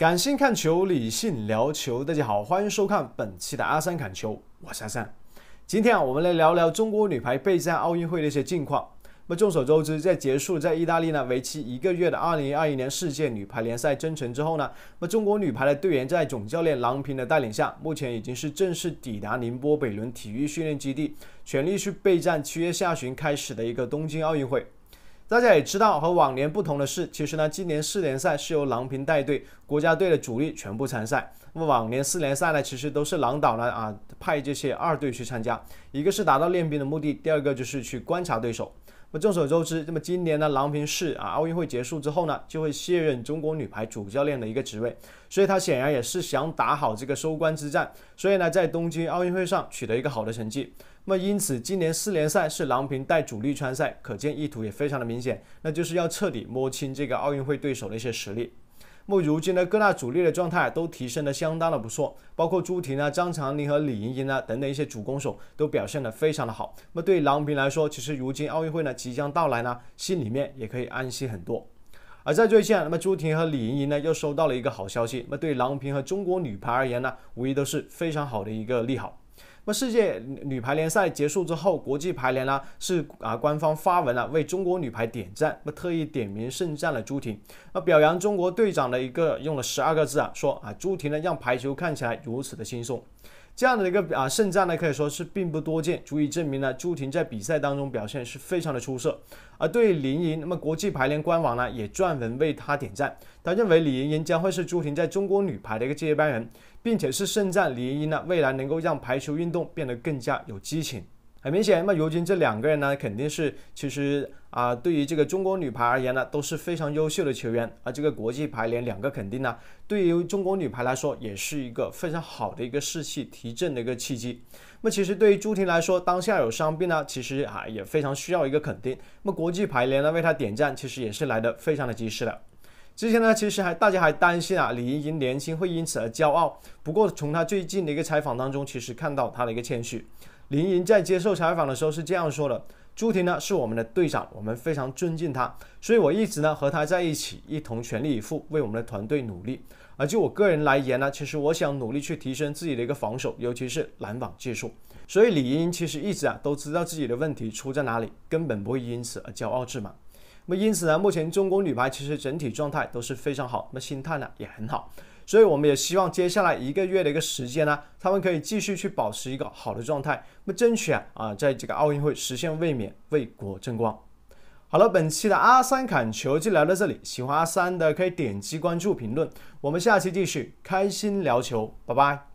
感性看球，理性聊球。大家好，欢迎收看本期的阿三侃球，我是阿三。今天啊，我们来聊聊中国女排备战奥运会的一些近况。那么众所周知，在结束在意大利呢为期一个月的2021年世界女排联赛征程之后呢，那么中国女排的队员在总教练郎平的带领下，目前已经是正式抵达宁波北仑体育训练基地，全力去备战七月下旬开始的一个东京奥运会。大家也知道，和往年不同的是，其实呢，今年四联赛是由郎平带队，国家队的主力全部参赛。那么往年四联赛呢，其实都是郎导呢啊派这些二队去参加，一个是达到练兵的目的，第二个就是去观察对手。那么众所周知，那么今年呢，郎平是啊，奥运会结束之后呢，就会卸任中国女排主教练的一个职位，所以她显然也是想打好这个收官之战，所以呢，在东京奥运会上取得一个好的成绩。那么因此，今年四联赛是郎平带主力参赛，可见意图也非常的明显，那就是要彻底摸清这个奥运会对手的一些实力。那么如今呢，各大主力的状态都提升的相当的不错，包括朱婷呢、张常宁和李盈莹呢等等一些主攻手都表现的非常的好。那么对郎平来说，其实如今奥运会呢即将到来呢，心里面也可以安心很多。而在最近，那么朱婷和李盈莹呢又收到了一个好消息，那么对郎平和中国女排而言呢，无疑都是非常好的一个利好。那么世界女排联赛结束之后，国际排联呢是啊官方发文了为中国女排点赞，那特意点名盛赞了朱婷，那表扬中国队长的一个用了十二个字啊说啊朱婷呢让排球看起来如此的轻松。这样的一个啊胜仗呢，可以说是并不多见，足以证明呢朱婷在比赛当中表现是非常的出色。而对于林莹，那么国际排联官网呢也撰文为她点赞，他认为李盈莹将会是朱婷在中国女排的一个接班人，并且是胜仗。李盈莹呢未来能够让排球运动变得更加有激情。很明显，那如今这两个人呢，肯定是其实啊，对于这个中国女排而言呢，都是非常优秀的球员啊。这个国际排联两个肯定呢，对于中国女排来说，也是一个非常好的一个士气提振的一个契机。那么其实对于朱婷来说，当下有伤病呢，其实啊也非常需要一个肯定。那么国际排联呢为她点赞，其实也是来的非常的及时的。之前呢，其实还大家还担心啊，李盈莹年轻会因此而骄傲。不过从她最近的一个采访当中，其实看到她的一个谦虚。林莹在接受采访的时候是这样说的：“朱婷呢是我们的队长，我们非常尊敬她，所以我一直呢和她在一起，一同全力以赴为我们的团队努力。而就我个人来言呢，其实我想努力去提升自己的一个防守，尤其是拦网技术。所以李盈莹其实一直啊都知道自己的问题出在哪里，根本不会因此而骄傲自满。那么因此呢，目前中国女排其实整体状态都是非常好，那心态呢也很好。”所以我们也希望接下来一个月的一个时间呢，他们可以继续去保持一个好的状态，那么争取啊啊，在这个奥运会实现卫冕，为国争光。好了，本期的阿三侃球就聊到这里，喜欢阿三的可以点击关注、评论，我们下期继续开心聊球，拜拜。